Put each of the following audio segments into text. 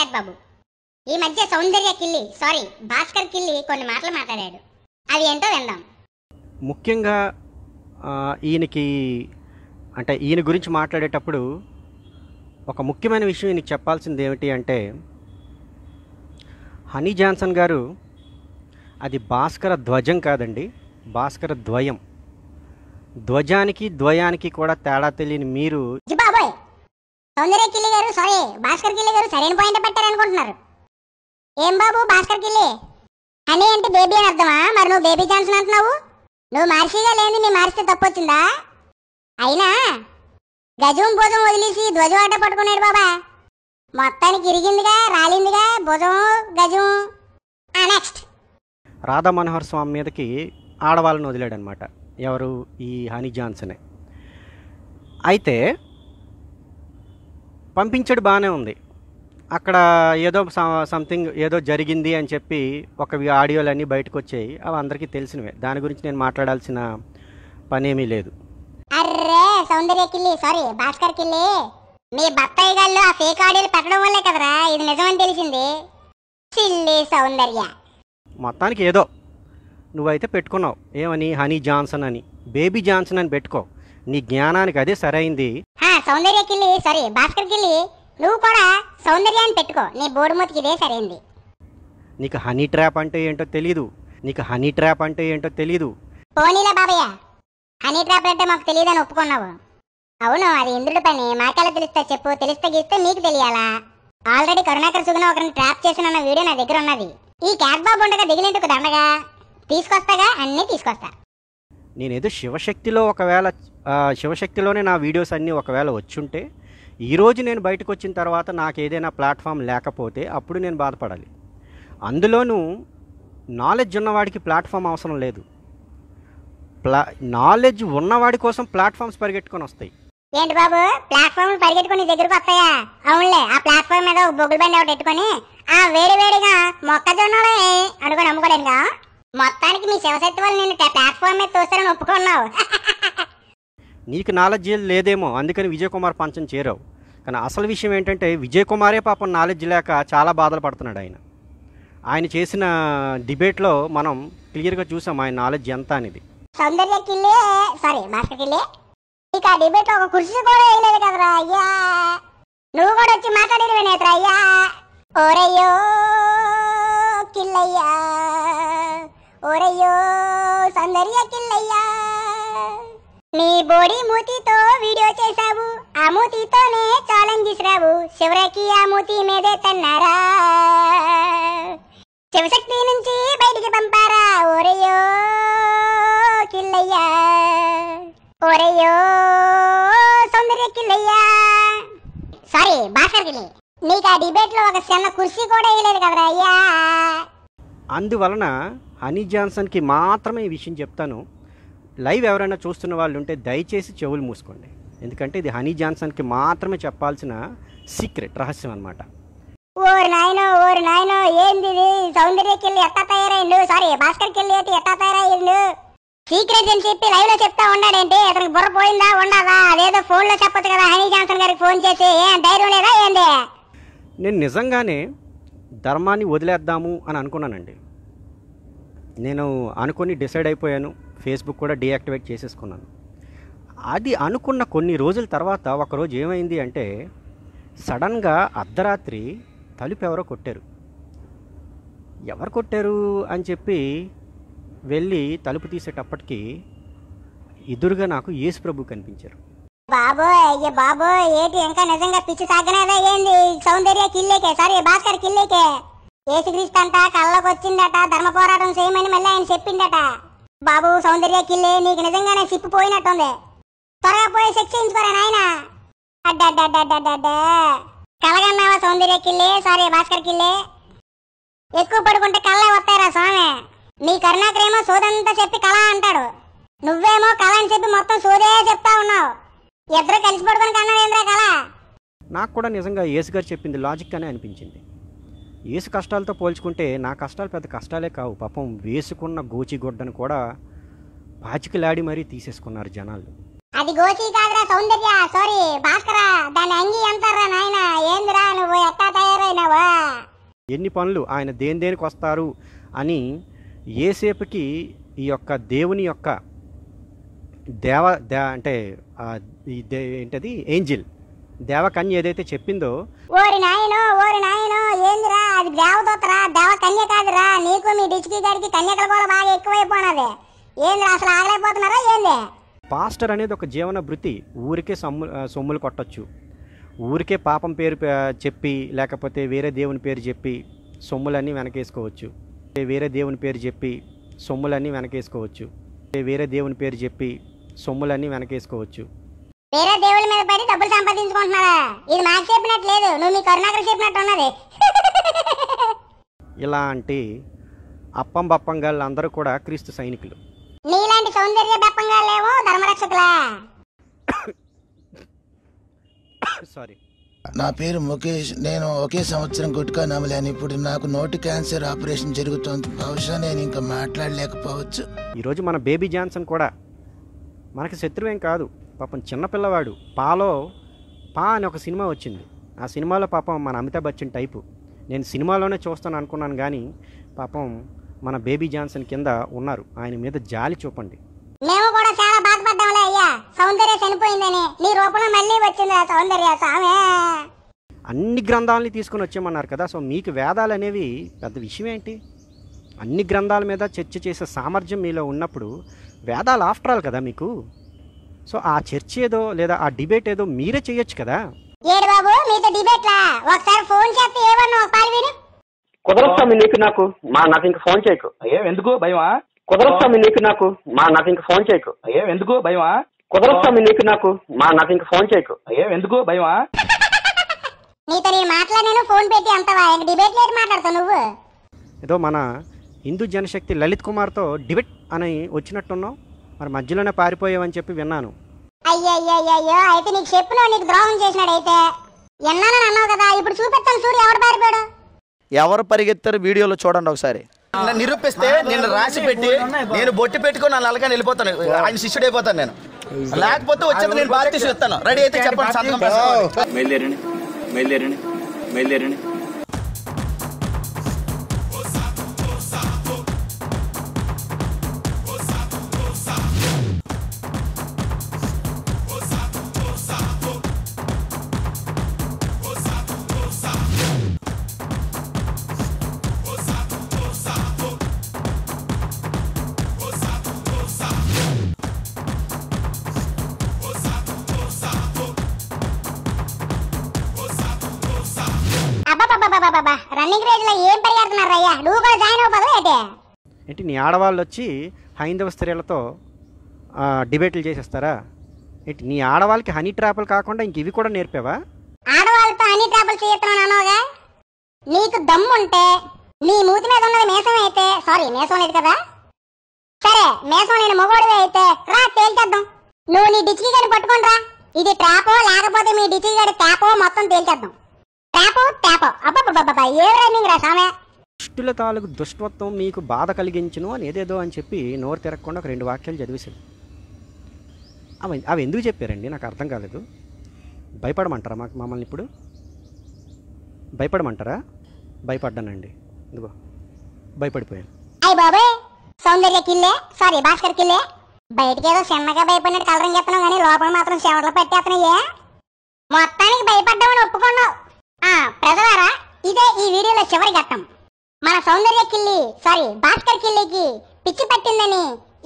ప్రసాద్ బాబు ఈ మధ్య సౌందర్య కిల్లి సారీ భాస్కర్ కిల్లి కొన్ని మాటలు మాట్లాడాడు అవి ఏంటో విందాం ముఖ్యంగా ఈయనకి అంటే ఈయన గురించి మాట్లాడేటప్పుడు ఒక ముఖ్యమైన విషయం ఈయనకి చెప్పాల్సింది ఏమిటి అంటే హనీ జాన్సన్ గారు అది భాస్కర ధ్వజం కాదండి భాస్కర ద్వయం ధ్వజానికి ద్వయానికి కూడా తేడా తెలియని మీరు సౌందర్య కిల్లి గారు సారీ భాస్కర్ కిల్లి గారు సరైన పాయింట్ పెట్టారనుకుంటున్నారు ఏం బాబు భాస్కర్ కిల్లి హనీ అంటే బేబీ అని అర్థమా మరి నువ్వు బేబీ జాన్సన్ అంటున్నావు నువ్వు మార్షిగా లేని నీ మార్చితే తప్పొచ్చిందా అయినా గజం భుజం వదిలేసి ధ్వజం ఆట పట్టుకున్నాడు బాబా మొత్తానికి ఇరిగిందిగా రాలిందిగా భుజం గజం నెక్స్ట్ రాధా మనోహర్ స్వామి మీదకి ఆడవాళ్ళని వదిలాడనమాట ఎవరు ఈ హనీ జాన్సనే అయితే పంపించడు బాగానే ఉంది అక్కడ ఏదో సంథింగ్ ఏదో జరిగింది అని చెప్పి ఒక ఆడియోలన్నీ బయటకు వచ్చాయి అవి అందరికీ తెలిసినవే దాని గురించి నేను మాట్లాడాల్సిన పనేమీ లేదు అర్రే సౌందర్య కిల్లి సారీ భాస్కర్ కిల్లి మీ బత్తాయి గాళ్ళు ఆ ఫేక్ ఆడియోలు పెట్టడం వల్లే కదరా ఇది నిజమని తెలిసింది సిల్లి సౌందర్య మొత్తానికి ఏదో నువ్వైతే పెట్టుకున్నావు ఏమని హనీ జాన్సన్ అని బేబీ జాన్సన్ అని పెట్టుకో నీ జ్ఞానానికి అదే సరైంది సౌందర్య కిల్లి నువ్వు కూడా సౌందర్యాన్ని పెట్టుకో సరైంది నీకు హనీ ట్రాప్ అంటే ఏంటో తెలీదు నీకు హనీ ట్రాప్ అంటే ఏంటో తెలీదు పోనీలే హనీ ట్రాప్ అంటే మాకు అని ఒప్పుకున్నావు అవును అది ఇంద్రుడి పని మాకెలా తెలుస్తా చెప్పు తెలిస్తే గీస్తే మీకు తెలియాలా ఆల్రెడీ కరుణాకర్ సుగన ఒకరిని ట్రాప్ చేసిన వీడియో నా దగ్గర ఉన్నది ఈ క్యాట్ బాబు ఉండగా దిగినందుకు దండగా తీసుకొస్తాగా అన్నీ తీసుకొస్తా నేనేదో శివశక్తిలో ఒకవేళ శివశక్తిలోనే నా వీడియోస్ అన్నీ ఒకవేళ వచ్చుంటే ఈరోజు నేను బయటకు వచ్చిన తర్వాత నాకు ఏదైనా ప్లాట్ఫామ్ లేకపోతే అప్పుడు నేను బాధపడాలి అందులోనూ నాలెడ్జ్ ఉన్నవాడికి ప్లాట్ఫామ్ అవసరం లేదు ప్లా నాలెడ్జ్ ఉన్నవాడి కోసం ప్లాట్ఫామ్స్ పరిగెట్టుకొని వస్తాయి ఏంటి బాబు ప్లాట్ఫామ్ పరిగెట్టుకుని దగ్గరకు వస్తాయా అవునులే ఆ ప్లాట్ఫామ్ మీద ఒక బొగ్గులు బండి ఒకటి పెట్టుకొని ఆ వేడి వేడిగా మొక్కజొన్నలే అనుకుని అమ్ముకోవడానికి మొత్తానికి మీ శివశక్తి వల్ల నేను ప్లాట్ఫామ్ మీద తోస్తానని ఒప్పుకున్నావు నీకు నాలెడ్జ్ లేదేమో అందుకని విజయకుమార్ పంచం చేరావు కానీ అసలు విషయం ఏంటంటే విజయకుమారే పాపం నాలెడ్జ్ లేక చాలా బాధలు పడుతున్నాడు ఆయన ఆయన చేసిన డిబేట్లో మనం క్లియర్గా చూసాం ఆయన నాలెడ్జ్ ఎంత అనేది సౌందర్య కిల్లే సారీ మాస్టర్ కిల్లే ఇక ఆ డిబేట్ ఒక కుర్చీ కూడా వేయలేదు కదరా అయ్యా నువ్వు కూడా వచ్చి మాట్లాడేది వినేతరా అయ్యా ఓరయ్యో కిల్లయ్యా ఓరయ్యో సౌందర్య కిల్లయ్యా నీ బోడీ మూతితో వీడియో చేసావు ఆ మూతితోనే ఛాలెంజెస్ రావు చివరికి ఆ మూతి మీదే తన్నారా శివశక్తి నుంచి బయటికి పంపారా ఓరయ్యో కిల్లయ్యా ఓరయ్యో సౌందర్య కిల్లయ్యా సారీ భాషర్గిలి నీకు ఆ డిబేట్లో ఒక చిన్న కుర్చీ కూడా వేయలేదు కదరా అయ్యా అందువలన హనీ జాన్సన్కి మాత్రమే ఈ విషయం చెప్తాను లైవ్ ఎవరైనా చూస్తున్న వాళ్ళు ఉంటే దయచేసి చెవులు మూసుకోండి ఎందుకంటే ఇది హనీ జాన్సన్కి మాత్రమే చెప్పాల్సిన సీక్రెట్ రహస్యం అనమాట ఓరి నాయనో ఓరి నాయనో ఏంది ఇది సౌందర్యకెళ్ళి ఎట్టా తయారైండు సారీ భాస్కర్ కెళ్ళి అయితే ఎట్టా తయారైండు సీక్రెట్ అని చెప్పి లైవ్ లో చెప్తా ఉన్నాడంటే అతనికి బుర్ర పోయిందా ఉండదా అదేదో ఫోన్ లో చెప్పొచ్చు కదా హనీ జాన్సన్ గారికి ఫోన్ చేసి ఏం ధైర్యం లేదా ఏంది నేను నిజంగానే ధర్మాన్ని వదిలేద్దాము అని అనుకున్నానండి నేను అనుకొని డిసైడ్ అయిపోయాను ఫేస్బుక్ కూడా డీయాక్టివేట్ చేసేసుకున్నాను అది అనుకున్న కొన్ని రోజుల తర్వాత ఒకరోజు ఏమైంది అంటే సడన్గా అర్ధరాత్రి తలుపు ఎవరో కొట్టారు ఎవరు కొట్టారు అని చెప్పి వెళ్ళి తలుపు తీసేటప్పటికి ఎదురుగా నాకు యేసు ప్రభు కనిపించారు బాబోయ్ అయ్యే బాబోయ్ ఏంటి ఇంకా నిజంగా పిచ్చి సాగనేదా ఏంది సౌందర్య కిల్లేకే సారీ భాస్కర్ కిల్లేకే ఏసుక్రీస్తు అంట కళ్ళకు వచ్చిందట ధర్మ పోరాటం చేయమని మళ్ళీ ఆయన చెప్పిందట బాబు సౌందర్య కిల్లే నీకు నిజంగానే సిప్పు పోయినట్టుంది త్వరగా పోయి శిక్ష చేయించుకోరా కలగన్నావా సౌందర్య కిల్లే సారీ భాస్కర్ కిల్లే ఎక్కువ పడుకుంటే కళ్ళే వస్తాయిరా స్వామి నీ కరుణాకరేమో సోదంతా చెప్పి కళ అంటాడు నువ్వేమో కళ అని చెప్పి మొత్తం సోదే చెప్తా ఉన్నావు ఇద్దరు కలిసి పడుకుని కన్నా ఏంద్రా కళ నాకు కూడా నిజంగా ఏసుగారు చెప్పింది లాజిక్ అనిపించింది ఏసు కష్టాలతో పోల్చుకుంటే నా కష్టాలు పెద్ద కష్టాలే కావు పాపం వేసుకున్న గోచిగుడ్డను కూడా పాచికలాడి మరీ తీసేసుకున్నారు జనాలు అది గోచి కాదురా సౌందర్య సారీ భాస్కర దాని అంగి ఎంతరా నాయన ఏందిరా నువ్వు ఎట్టా తయారైనావా ఎన్ని పనులు ఆయన దేని దేనికి వస్తారు అని ఏసేపుకి ఈ యొక్క దేవుని యొక్క దేవ దే అంటే ఏంటది ఏంజిల్ దేవకన్య ఏదైతే చెప్పిందో ఓరి నాయనో ఓరి నాయనో ఏందిరా అది దేవదూతరా దేవకన్య కాదురా నీకు మీ డిచికి గారికి కన్యకల కూడా బాగా ఎక్కువైపోయినది ఏందిరా అసలు ఆగలేకపోతున్నారా ఏంది పాస్టర్ అనేది ఒక జీవన వృత్తి ఊరికే సొమ్ము సొమ్ములు కొట్టచ్చు ఊరికే పాపం పేరు చెప్పి లేకపోతే వేరే దేవుని పేరు చెప్పి సొమ్ములన్నీ వెనకేసుకోవచ్చు వేరే దేవుని పేరు చెప్పి సొమ్ములన్నీ వెనకేసుకోవచ్చు వేరే దేవుని పేరు చెప్పి సొమ్ములన్నీ వెనకేసుకోవచ్చు వేరే దేవుల మీద పడి డబ్బులు సంపాదించుకుంటున్నారా ఇది మాకు చెప్పినట్టు లేదు నువ్వు మీ కరుణాకర్ చెప్పినట్టు ఉన్నది ఇలాంటి అప్పం బప్పంగాళ్ళు అందరూ కూడా క్రీస్తు సైనికులు నీలాంటి సౌందర్య బప్పంగా ధర్మరక్షకులా సారీ నా పేరు ముఖేష్ నేను ఒకే సంవత్సరం గుట్కా నమ్మలేను ఇప్పుడు నాకు నోటి క్యాన్సర్ ఆపరేషన్ జరుగుతుంది బహుశా నేను ఇంకా మాట్లాడలేకపోవచ్చు ఈరోజు మన బేబీ జాన్సన్ కూడా మనకి శత్రువేం కాదు పాపం చిన్నపిల్లవాడు పాలో పా అని ఒక సినిమా వచ్చింది ఆ సినిమాలో పాపం మన అమితాబ్ బచ్చన్ టైపు నేను సినిమాలోనే చూస్తాను అనుకున్నాను కానీ పాపం మన బేబీ జాన్సన్ కింద ఉన్నారు ఆయన మీద జాలి చూపండి మేము కూడా చాలా బాధపడ్డాంలే అయ్యా సౌందర్య చనిపోయిందని నీ మళ్ళీ వచ్చింది సౌందర్య అన్ని గ్రంథాలని తీసుకుని వచ్చామన్నారు కదా సో మీకు వేదాలు అనేవి పెద్ద విషయం ఏంటి అన్ని గ్రంథాల మీద చర్చ చేసే సామర్థ్యం మీలో ఉన్నప్పుడు వేదాలు ఆఫ్టర్ ఆల్ కదా మీకు సో ఆ చర్చ ఏదో లేదా ఆ డిబేట్ ఏదో మీరే చేయొచ్చు కదా ఏడు బాబు మీతో డిబేట్ లా ఒకసారి ఫోన్ చేస్తే ఏమన్నా ఒకసారి విను కుదరస్తా మీ నీకు నాకు మా నాకు ఇంకా ఫోన్ చేయకు అయ్యో ఎందుకు భయమా కుదరస్తా మీ నీకు నాకు మా నాకు ఇంకా ఫోన్ చేయకు అయ్యో ఎందుకు భయమా కుదరస్తా మీ నీకు నాకు మా నాకు ఇంకా ఫోన్ చేయకు అయ్యో ఎందుకు భయమా నీతో నేను మాట్లాడాను ఫోన్ పెట్టి అంతవా డిబేట్ లేదు మాట్లాడతావు నువ్వు ఏదో మన హిందూ జనశక్తి లలిత్ కుమార్తో డిబేట్ అని వచ్చినట్టున్నావు మరి మధ్యలోనే పారిపోయావని చెప్పి విన్నాను ఎవరు పరిగెత్తారు వీడియోలో చూడండి ఒకసారి నిరూపిస్తే నేను రాసి పెట్టి నేను బొట్టి పెట్టుకుని నన్ను అలాగే వెళ్ళిపోతాను ఆయన శిష్యుడు అయిపోతాను నేను లేకపోతే వచ్చేది నేను భారతీయ వస్తాను రెడీ అయితే చెప్పండి సంతకం రన్నింగ్ రేజ్లో ఏం పరిగెడుతున్నారు అయ్యా నువ్వు కూడా జాయిన్ అవ్వదు ఏంటి ఏంటి నీ ఆడవాళ్ళు వచ్చి హైందవ స్త్రీలతో డిబేట్లు చేసేస్తారా ఏంటి నీ ఆడవాళ్ళకి హనీ ట్రాపులు కాకుండా ఇంక ఇవి కూడా నేర్పావా ఆడవాళ్ళతో హనీ ట్రాపులు చేస్తున్నాను అనోగా నీకు దమ్ముంటే నీ మూతి మీద ఉన్నది మేసం అయితే సారీ మేసం లేదు కదా సరే మేసం నేను మొగోడివి అయితే రా తేల్చేద్దాం నువ్వు నీ డిచ్కి గడి పట్టుకోండి రా ఇది ట్రాపో లేకపోతే మీ డిచ్కి గడి ట్యాపో మొత్తం తేల్చేద్దాం ట్రాపో ట్యాపో అబ్బబ్బబ్బబ్బ ఏ రైమింగ్ రా సామే దుష్టుల తాలూకు దుష్టత్వం మీకు బాధ కలిగించును అని ఏదేదో అని చెప్పి నోరు తిరగకుండా ఒక రెండు వాక్యాలు చదివేశాడు అవి అవి ఎందుకు చెప్పారండి నాకు అర్థం కాలేదు భయపడమంటారా మాకు మమ్మల్ని ఇప్పుడు భయపడమంటారా భయపడ్డానండి ఇదిగో భయపడిపోయాను అయ్య బాబాయ్ సౌందర్య కిల్లే సారీ భాస్కర్ కిల్లే బయటికి ఏదో చిన్నగా భయపడినట్టు కలరం చెప్తున్నాం కానీ లోపల మాత్రం చెమటలు పెట్టేస్తున్నాయే మొత్తం సౌందర్య కిల్లి సారీ భాస్కర్ కిల్లికి పిచ్చి పట్టిందని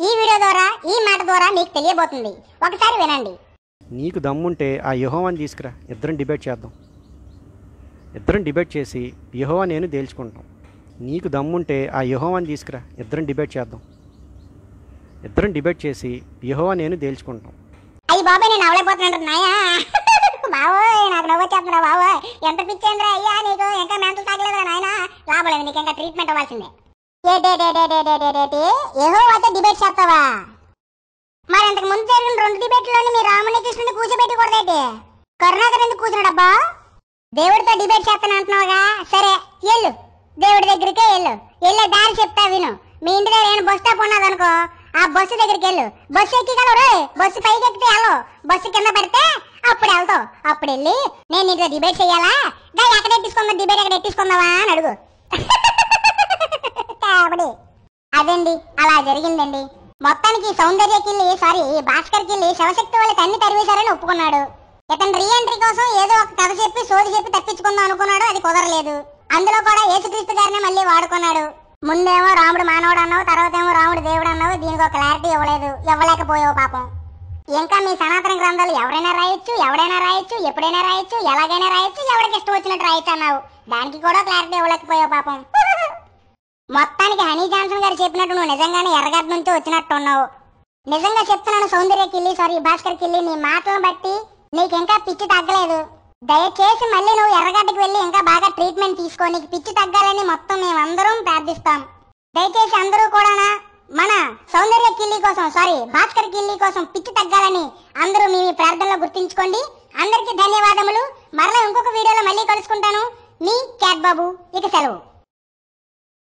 ఈ వీడియో ద్వారా ఈ మాట ద్వారా మీకు తెలియబోతుంది ఒకసారి వినండి నీకు దమ్ముంటే ఆ యహోవాని తీసుకురా ఇద్దరం డిబేట్ చేద్దాం ఇద్దరం డిబేట్ చేసి యహోవా నేను తేల్చుకుంటాం నీకు దమ్ముంటే ఆ యహోవాని తీసుకురా ఇద్దరం డిబేట్ చేద్దాం ఇద్దరం డిబేట్ చేసి యహోవా నేను తేల్చుకుంటాం అయ్యి బాబాయ్ నేను అవలేకపోతున్నాడు నాయా చెప్పు బావోయ్ నాకు నవ్వొచ్చేస్తుందా బావోయ్ ఎంత పిచ్చేంద్రా అయ్యా నీకు ఇంకా మెంటల్ తగ్గలేదురా నాయన లాభలేదు నీకు ఇంకా ట్రీట్మెంట్ అవ్వాల్సిందే ఏ డే డే డే డే డే డే డే ఏహో వచ్చే డిబేట్ చేస్తావా మరి ఇంతకు ముందు జరిగిన రెండు డిబేట్లోని మీ రాముని కృష్ణుని కూర్చోబెట్టకూడదేటి కరుణాకర్ ఎందుకు కూర్చున్నాడబ్బా దేవుడితో డిబేట్ చేస్తాను అంటున్నావుగా సరే వెళ్ళు దేవుడి దగ్గరికే వెళ్ళు వెళ్ళే దారి చెప్తా విను మీ ఇంటి దగ్గర నేను బస్ స్టాప్ ఉన్నదనుకో ఆ బస్సు దగ్గరికి వెళ్ళు బస్సు ఎక్కిగలరు బస్సు పైకి ఎక్కితే వెళ్ళు బస్సు కింద పడితే అప్పుడు వెళ్తావు అప్పుడు వెళ్ళి నేను ఇట్లా డిబేట్ చేయాలా గా ఎక్కడ ఎట్టించుకుందా డిబేట్ ఎక్కడ ఎట్టించుకుందావా అని అడుగు కాబట్టి అదండి అలా జరిగిందండి మొత్తానికి సౌందర్య కిల్లి సారీ భాస్కర్ కిల్లి శివశక్తి వాళ్ళ తన్ని తరివేశారని ఒప్పుకున్నాడు ఇతను రీఎంట్రీ కోసం ఏదో ఒక కథ చెప్పి సోది చెప్పి తప్పించుకుందాం అనుకున్నాడు అది కుదరలేదు అందులో కూడా యేసుక్రీస్తు గారిని మళ్ళీ వాడుకున్నాడు ముందేమో రాముడు మానవుడు అన్నావు తర్వాత ఏమో రాముడు దేవుడు అన్నావు దీనికి ఒక క్లారిటీ ఇవ్వలేదు ఇవ్వలేకపోయావు పాపం ఇంకా మీ సనాతన గ్రంథాలు ఎవరైనా రాయొచ్చు ఎవడైనా రాయొచ్చు ఎప్పుడైనా రాయొచ్చు ఎలాగైనా రాయొచ్చు ఎవరికి ఇష్టం వచ్చినట్టు రాయొచ్చు అన్నావు దానికి కూడా క్లారిటీ ఇవ్వలేకపోయావు పాపం మొత్తానికి హనీ జాన్సన్ గారు చెప్పినట్టు నువ్వు నిజంగానే ఎర్రగడ్డ నుంచి వచ్చినట్టు ఉన్నావు నిజంగా చెప్తున్నాను సౌందర్య కిల్లి సారీ భాస్కర్ కిల్లి నీ మాటలను బట్టి నీకు ఇంకా పిచ్చి తగ్గలేదు దయచేసి మళ్ళీ నువ్వు ఎర్రగడ్డకి వెళ్ళి ఇంకా బాగా ట్రీట్మెంట్ తీసుకో నీకు పిచ్చి తగ్గాలని మొత్తం మేమందరం ప్రార్థిస్తాం దయచేసి అందరూ కూడానా మన సౌందర్య కిల్లి కోసం సారీ భాస్కర్ కిల్లి కోసం పిచ్చి తగ్గాలని అందరూ మీ ప్రార్థనలో గుర్తించుకోండి అందరికీ ధన్యవాదములు మరలా ఇంకొక వీడియోలో మళ్ళీ కలుసుకుంటాను మీ క్యాట్ బాబు ఇక సెలవు